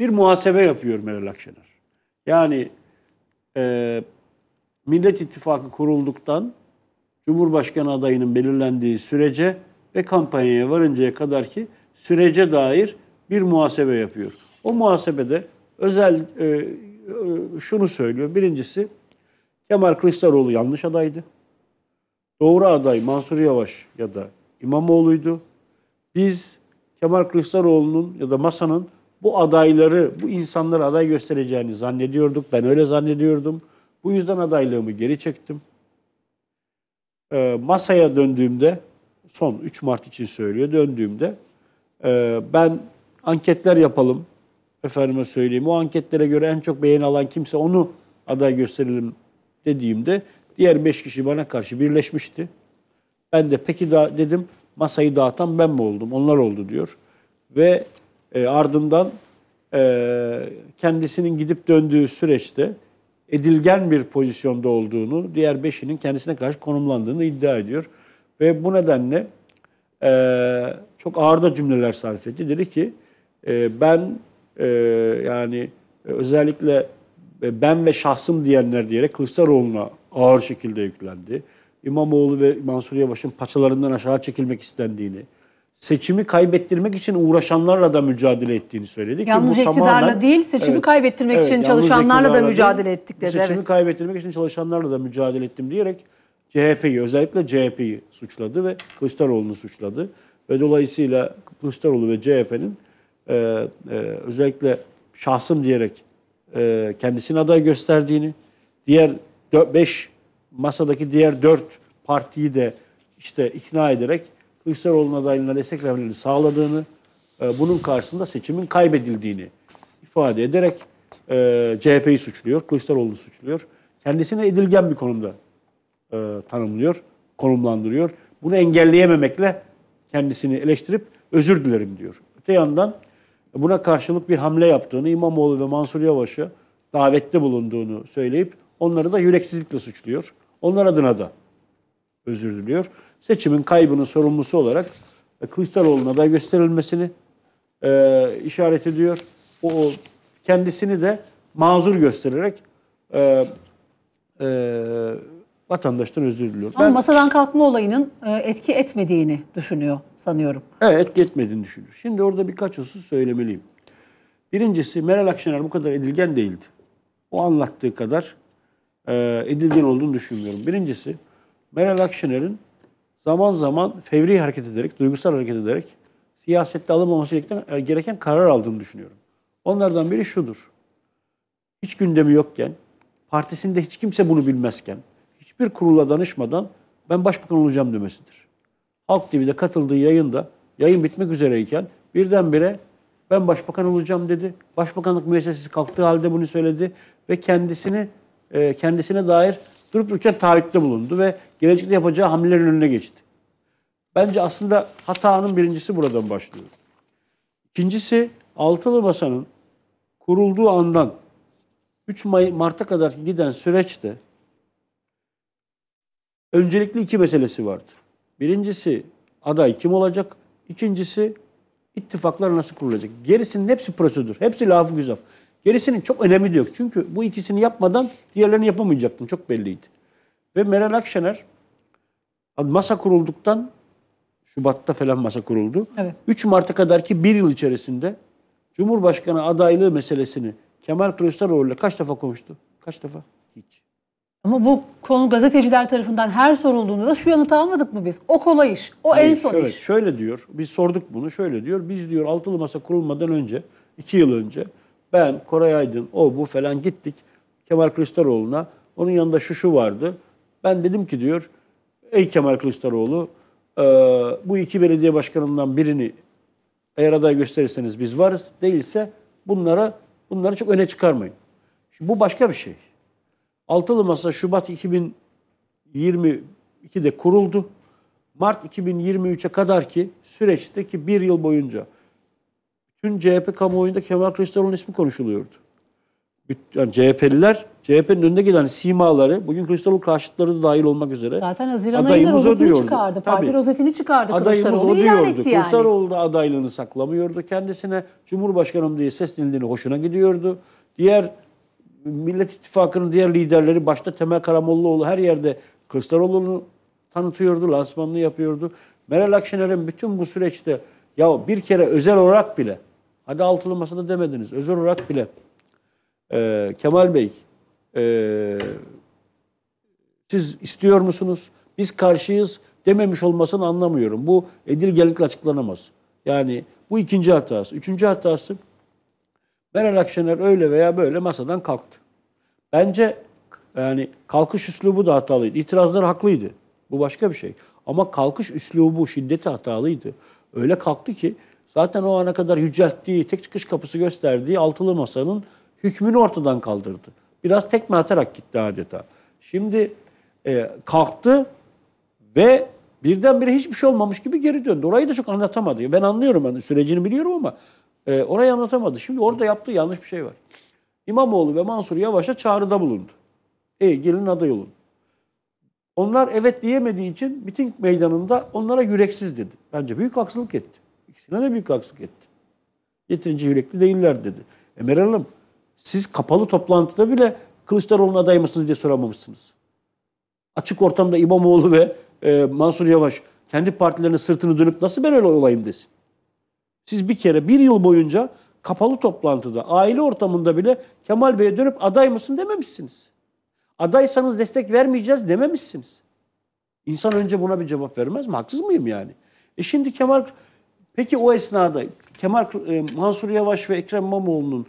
bir muhasebe yapıyor Meral Akşener. Yani e, Millet İttifakı kurulduktan Cumhurbaşkanı adayının belirlendiği sürece ve kampanyaya varıncaya kadar ki sürece dair bir muhasebe yapıyor. O muhasebede özel e, e, şunu söylüyor. Birincisi Kemal Kılıçdaroğlu yanlış adaydı. Doğru aday Mansur Yavaş ya da İmamoğlu'ydu. Biz Kemal Kılıçdaroğlu'nun ya da masanın bu adayları, bu insanları aday göstereceğini zannediyorduk. Ben öyle zannediyordum. Bu yüzden adaylığımı geri çektim. E, masaya döndüğümde, son 3 Mart için söylüyor, döndüğümde e, ben anketler yapalım, efendime söyleyeyim. O anketlere göre en çok beğeni alan kimse onu aday gösterelim dediğimde diğer 5 kişi bana karşı birleşmişti. Ben de peki da dedim masayı dağıtan ben mi oldum? Onlar oldu diyor. Ve e, ardından e, kendisinin gidip döndüğü süreçte edilgen bir pozisyonda olduğunu, diğer beşinin kendisine karşı konumlandığını iddia ediyor. Ve bu nedenle e, çok ağırda cümleler sarf etti. Dedi ki e, ben e, yani özellikle e, ben ve şahsım diyenler diyerek Kılıçdaroğlu'na ağır şekilde yüklendi. İmamoğlu ve Mansur Yavaş'ın paçalarından aşağı çekilmek istendiğini, seçimi kaybettirmek için uğraşanlarla da mücadele ettiğini söyledi. Yalnız ki bu iktidarla tamamen, değil, seçimi evet, kaybettirmek evet, için çalışanlarla da mücadele değil, ettik dedi. Seçimi evet. kaybettirmek için çalışanlarla da mücadele ettim diyerek CHP'yi, özellikle CHP'yi suçladı ve Kılıçdaroğlu'nu suçladı. Ve dolayısıyla Kılıçdaroğlu ve CHP'nin e, e, özellikle şahsım diyerek e, kendisini aday gösterdiğini, diğer 5 masadaki diğer 4 partiyi de işte ikna ederek Kılıçdaroğlu'nun adaylığına destek vermelerini sağladığını, e, bunun karşısında seçimin kaybedildiğini ifade ederek e, CHP'yi suçluyor, Kılıçdaroğlu'nu suçluyor. kendisini edilgen bir konumda e, tanımlıyor, konumlandırıyor. Bunu engelleyememekle kendisini eleştirip özür dilerim diyor. Öte yandan buna karşılık bir hamle yaptığını, İmamoğlu ve Mansur Yavaş'ı davette bulunduğunu söyleyip onları da yüreksizlikle suçluyor. Onlar adına da özür diliyor. Seçimin kaybının sorumlusu olarak e, Kılıçdaroğlu'na da gösterilmesini e, işaret ediyor. O, o kendisini de mazur göstererek e, e, vatandaştan özür diliyor. Ama ben, masadan kalkma olayının e, etki etmediğini düşünüyor sanıyorum. Evet etki etmediğini düşünüyor. Şimdi orada birkaç husus söylemeliyim. Birincisi Meral Akşener bu kadar edilgen değildi. O anlattığı kadar e, edilgen olduğunu düşünmüyorum. Birincisi Meral Akşener'in zaman zaman fevri hareket ederek, duygusal hareket ederek siyasette alınmaması gereken, e, gereken karar aldığını düşünüyorum. Onlardan biri şudur. Hiç gündemi yokken, partisinde hiç kimse bunu bilmezken, hiçbir kurula danışmadan ben başbakan olacağım demesidir. Halk TV'de katıldığı yayında, yayın bitmek üzereyken birdenbire ben başbakan olacağım dedi. Başbakanlık müessesesi kalktığı halde bunu söyledi ve kendisini e, kendisine dair durup dururken taahhütte bulundu ve gelecekte yapacağı hamlelerin önüne geçti. Bence aslında hatanın birincisi buradan başlıyor. İkincisi Altılı Masa'nın kurulduğu andan 3 May, Mart'a kadar giden süreçte öncelikli iki meselesi vardı. Birincisi aday kim olacak? İkincisi ittifaklar nasıl kurulacak? Gerisinin hepsi prosedür. Hepsi lafı güzel. Gerisinin çok önemi de yok. Çünkü bu ikisini yapmadan diğerlerini yapamayacaktım. Çok belliydi. Ve Meral Akşener masa kurulduktan Şubat'ta falan masa kuruldu. Evet. 3 Mart'a kadarki bir yıl içerisinde Cumhurbaşkanı adaylığı meselesini Kemal Kılıçdaroğlu ile kaç defa konuştu? Kaç defa? Hiç. Ama bu konu gazeteciler tarafından her sorulduğunda da şu yanıtı almadık mı biz? O kolay iş, o Hayır, en son şöyle, iş. Şöyle diyor, biz sorduk bunu, şöyle diyor. Biz diyor altılı masa kurulmadan önce, iki yıl önce ben, Koray Aydın, o bu falan gittik Kemal Kılıçdaroğlu'na. Onun yanında şu şu vardı. Ben dedim ki diyor, ey Kemal Kılıçdaroğlu e, bu iki belediye başkanından birini eğer aday gösterirseniz biz varız. Değilse bunlara bunları çok öne çıkarmayın. Şimdi bu başka bir şey. Altılı Masa Şubat 2022'de kuruldu. Mart 2023'e kadar ki süreçteki bir yıl boyunca tüm CHP kamuoyunda Kemal Kılıçdaroğlu'nun ismi konuşuluyordu. Yani CHP'liler, CHP'nin önünde gelen simaları, bugün Kılıçdaroğlu karşıtları da dahil olmak üzere. Zaten Haziran ayında rozetini diyordu. çıkardı. Parti Tabii. rozetini çıkardı Adayımız Kılıçdaroğlu. O yani. Kılıçdaroğlu da adaylığını saklamıyordu. Kendisine Cumhurbaşkanım diye seslenildiğini hoşuna gidiyordu. Diğer Millet İttifakı'nın diğer liderleri başta Temel Karamollaoğlu her yerde Kılıçdaroğlu'nu tanıtıyordu, lansmanını yapıyordu. Meral Akşener'in bütün bu süreçte ya bir kere özel olarak bile Hadi altılı masada demediniz. Özür olarak bile e, Kemal Bey e, siz istiyor musunuz? Biz karşıyız dememiş olmasını anlamıyorum. Bu edilgenlikle açıklanamaz. Yani bu ikinci hatası. Üçüncü hatası Meral Akşener öyle veya böyle masadan kalktı. Bence yani kalkış üslubu da hatalıydı. İtirazlar haklıydı. Bu başka bir şey. Ama kalkış üslubu, şiddeti hatalıydı. Öyle kalktı ki zaten o ana kadar yücelttiği, tek çıkış kapısı gösterdiği altılı masanın hükmünü ortadan kaldırdı. Biraz tekme atarak gitti adeta. Şimdi e, kalktı ve birdenbire hiçbir şey olmamış gibi geri döndü. Orayı da çok anlatamadı. Ben anlıyorum, ben sürecini biliyorum ama e, orayı anlatamadı. Şimdi orada yaptığı yanlış bir şey var. İmamoğlu ve Mansur Yavaş'a çağrıda bulundu. E gelin aday olun. Onlar evet diyemediği için miting meydanında onlara yüreksiz dedi. Bence büyük haksızlık etti. İkisine de büyük haksızlık etti. Yeterince yürekli değiller dedi. E Meral Hanım siz kapalı toplantıda bile Kılıçdaroğlu'nun aday mısınız diye soramamışsınız. Açık ortamda İmamoğlu ve e, Mansur Yavaş kendi partilerinin sırtını dönüp nasıl ben öyle olayım desin. Siz bir kere bir yıl boyunca kapalı toplantıda, aile ortamında bile Kemal Bey'e dönüp aday mısın dememişsiniz. Adaysanız destek vermeyeceğiz dememişsiniz. İnsan önce buna bir cevap vermez mi? Haksız mıyım yani? E şimdi Kemal Peki o esnada Kemal e, Mansur Yavaş ve Ekrem İmamoğlu'nun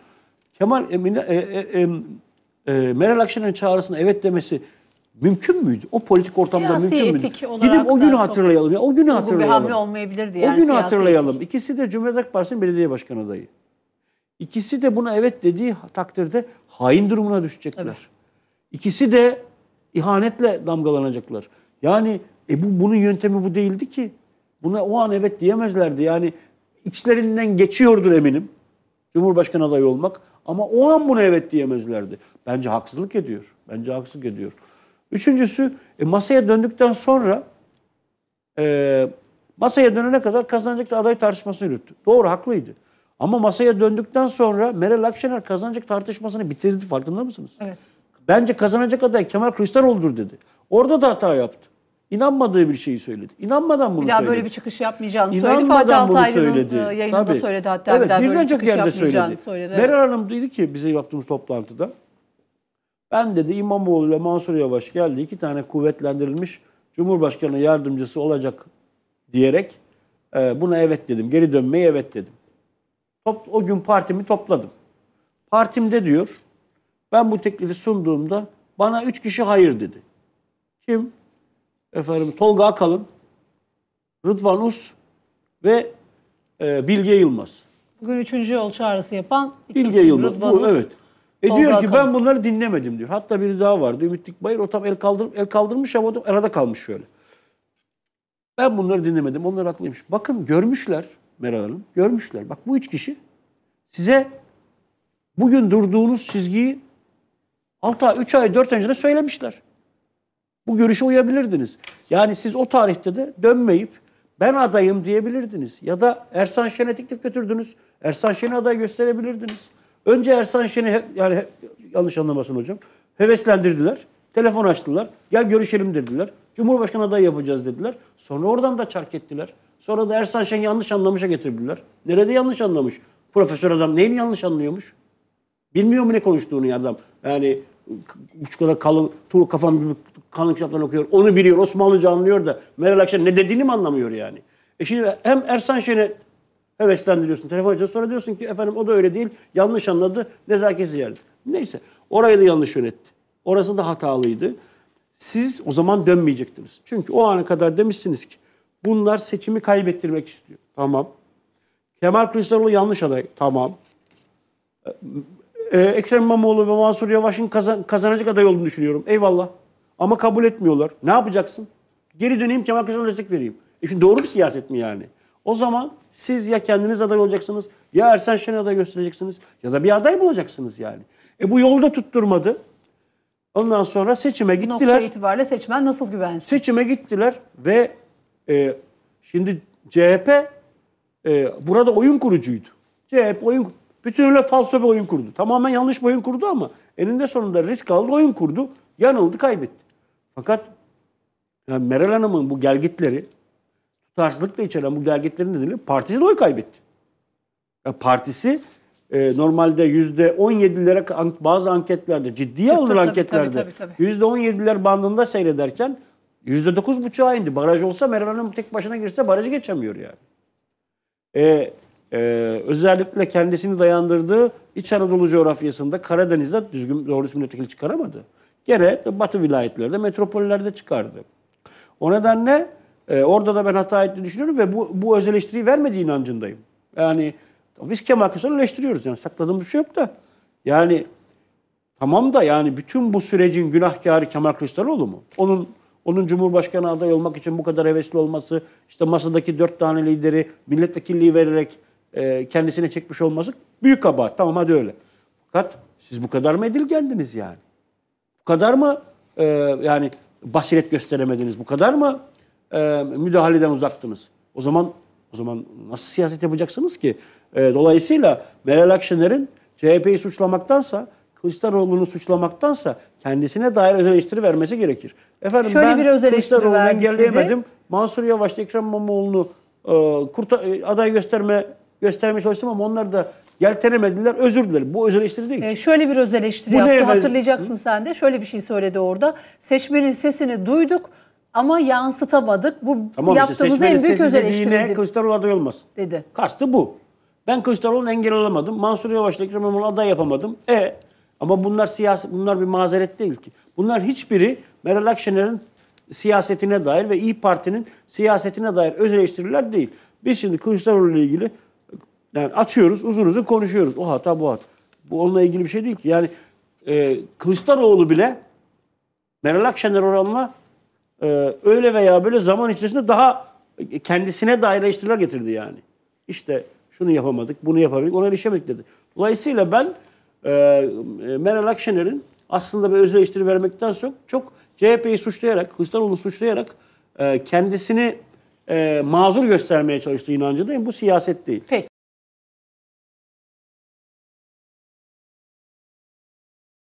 Kemal Emine, e, e, e, Meral Akşener'in çağrısına evet demesi mümkün müydü? O politik ortamda siyasi mümkün müydü? Gidip o günü hatırlayalım. Ya, o günü hatırlayalım. bir olmayabilirdi yani. O günü hatırlayalım. Etik. İkisi de Cumhuriyet Halk Partisi'nin belediye başkanı adayı. İkisi de buna evet dediği takdirde hain durumuna düşecekler. Evet. İkisi de ihanetle damgalanacaklar. Yani e bu bunun yöntemi bu değildi ki. Buna o an evet diyemezlerdi. Yani içlerinden geçiyordur eminim. Cumhurbaşkanı adayı olmak. Ama o an buna evet diyemezlerdi. Bence haksızlık ediyor. Bence haksızlık ediyor. Üçüncüsü e, masaya döndükten sonra e, masaya dönene kadar kazanacak da aday tartışmasını yürüttü. Doğru haklıydı. Ama masaya döndükten sonra Meral Akşener kazanacak tartışmasını bitirdi. Farkında mısınız? Evet. Bence kazanacak aday Kemal Kılıçdaroğlu'dur dedi. Orada da hata yaptı. İnanmadığı bir şeyi söyledi. İnanmadan bunu bir daha söyledi. böyle bir çıkış yapmayacağını İnanmadan söyledi. Fatih Altaylı'nın söyledi. E, yayınında Tabii. söyledi hatta evet, bir daha böyle çıkış yerde söyledi. söyledi. Meral Hanım dedi ki bize yaptığımız toplantıda ben dedi İmamoğlu ve Mansur Yavaş geldi iki tane kuvvetlendirilmiş Cumhurbaşkanı yardımcısı olacak diyerek e, buna evet dedim. Geri dönmeye evet dedim. Top, o gün partimi topladım. Partimde diyor ben bu teklifi sunduğumda bana üç kişi hayır dedi. Kim? efendim Tolga Akalın, Rıdvan Us ve e, Bilge Yılmaz. Bugün üçüncü yol çağrısı yapan ikisi Bilge Yılmaz. Rıdvan Bu, evet. E Tolga diyor ki Akalın. ben bunları dinlemedim diyor. Hatta biri daha vardı ümitlik bayır. O tam el, kaldır, el kaldırmış ama o arada kalmış şöyle. Ben bunları dinlemedim. Onlar haklıymış. Bakın görmüşler Meral Hanım. Görmüşler. Bak bu üç kişi size bugün durduğunuz çizgiyi 6 ay, 3 ay, 4 ay önce de söylemişler bu görüşe uyabilirdiniz. Yani siz o tarihte de dönmeyip ben adayım diyebilirdiniz. Ya da Ersan Şen'e teklif götürdünüz. Ersan Şen'i aday gösterebilirdiniz. Önce Ersan Şen'i yani yanlış anlamasın hocam. Heveslendirdiler. Telefon açtılar. Gel görüşelim dediler. Cumhurbaşkanı adayı yapacağız dediler. Sonra oradan da çark ettiler. Sonra da Ersan Şen yanlış anlamışa getirdiler. Nerede yanlış anlamış? Profesör adam neyini yanlış anlıyormuş? Bilmiyor mu ne konuştuğunu adam? Yani buçuk kadar kalın, Tuğ kafam kalın kitaplarını okuyor. Onu biliyor, Osmanlıca anlıyor da Meral Akşener ne dediğini mi anlamıyor yani? E şimdi hem Ersan Şen'e heveslendiriyorsun, telefon açıyorsun. Sonra diyorsun ki efendim o da öyle değil, yanlış anladı, nezaketsiz yerdi. Neyse, orayı da yanlış yönetti. Orası da hatalıydı. Siz o zaman dönmeyecektiniz. Çünkü o ana kadar demişsiniz ki bunlar seçimi kaybettirmek istiyor. Tamam. Kemal Kılıçdaroğlu yanlış aday. Tamam. Ee, Ekrem İmamoğlu ve Mansur Yavaş'ın kazanacak aday olduğunu düşünüyorum. Eyvallah. Ama kabul etmiyorlar. Ne yapacaksın? Geri döneyim Kemal Kılıçdaroğlu'na destek vereyim. E şimdi doğru bir siyaset mi yani? O zaman siz ya kendiniz aday olacaksınız ya Ersen Şen'e aday göstereceksiniz ya da bir aday bulacaksınız yani. E bu yolda tutturmadı. Ondan sonra seçime gittiler. Nokta itibariyle seçmen nasıl güvensin? Seçime gittiler ve e, şimdi CHP e, burada oyun kurucuydu. CHP oyun Bütünüyle falso bir oyun kurdu. Tamamen yanlış bir oyun kurdu ama eninde sonunda risk aldı, oyun kurdu. Yanıldı, kaybetti. Fakat yani Meral Hanım'ın bu gelgitleri, tutarsızlıkla içeren bu gelgitlerin nedeniyle partisi de oy kaybetti. Yani partisi e, normalde %17'lere bazı anketlerde, ciddiye alınan anketlerde yüzde tabii, tabii. %17'ler bandında seyrederken yüzde %9,5'a indi. Baraj olsa Meral Hanım tek başına girse barajı geçemiyor yani. E, e, özellikle kendisini dayandırdığı İç Anadolu coğrafyasında Karadeniz'de düzgün doğru milletvekili çıkaramadı. Gene batı vilayetlerde, metropollerde çıkardı. O nedenle e, orada da ben hata ettiğini düşünüyorum ve bu, bu öz eleştiriyi vermediği inancındayım. Yani biz Kemal Kılıçdaroğlu eleştiriyoruz yani sakladığımız bir şey yok da. Yani tamam da yani bütün bu sürecin günahkarı Kemal Kılıçdaroğlu mu? Onun onun Cumhurbaşkanı aday olmak için bu kadar hevesli olması, işte masadaki dört tane lideri milletvekilliği vererek e, kendisine çekmiş olması büyük kabahat. Tamam hadi öyle. Fakat siz bu kadar mı edilgendiniz yani? Bu kadar mı e, yani basiret gösteremediniz? Bu kadar mı e, müdahaleden uzaktınız? O zaman o zaman nasıl siyaset yapacaksınız ki? E, dolayısıyla Meral Akşener'in CHP'yi suçlamaktansa Kılıçdaroğlu'nu suçlamaktansa kendisine dair öz eleştiri vermesi gerekir. Efendim Şöyle ben bir öz Kılıçdaroğlu'nu engelleyemedim. Dedi. Mansur Yavaş'ta Ekrem İmamoğlu'nu e, kurta, e, aday gösterme göstermeye çalıştım ama onlar da yeltenemediler. Özür dilerim. Bu öz eleştiri değil. E, şöyle bir öz eleştiri Bu yaptı. Hatırlayacaksın Hı? sen de. Şöyle bir şey söyledi orada. Seçmenin sesini duyduk ama yansıtamadık. Bu tamam, yaptığımız en büyük öz eleştiri. Kılıçdaroğlu aday olmasın. Dedi. Kastı bu. Ben Kılıçdaroğlu'nu engel alamadım. Mansur Yavaş'la Ekrem İmamoğlu aday yapamadım. E ama bunlar siyasi, bunlar bir mazeret değil ki. Bunlar hiçbiri Meral Akşener'in siyasetine dair ve İyi Parti'nin siyasetine dair öz eleştiriler değil. Biz şimdi Kılıçdaroğlu ile ilgili yani açıyoruz, uzun uzun konuşuyoruz. O hata, bu hata. Bu onunla ilgili bir şey değil ki. Yani e, Kılıçdaroğlu bile Meral Akşener oranla e, öyle veya böyle zaman içerisinde daha kendisine dair eleştiriler getirdi yani. İşte şunu yapamadık, bunu yapamadık, ona erişemedik dedi. Dolayısıyla ben e, Meral Akşener'in aslında bir öz eleştiri vermekten çok, çok CHP'yi suçlayarak, Kılıçdaroğlu'nu suçlayarak e, kendisini e, mazur göstermeye çalıştığı inancındayım. Bu siyaset değil. Peki.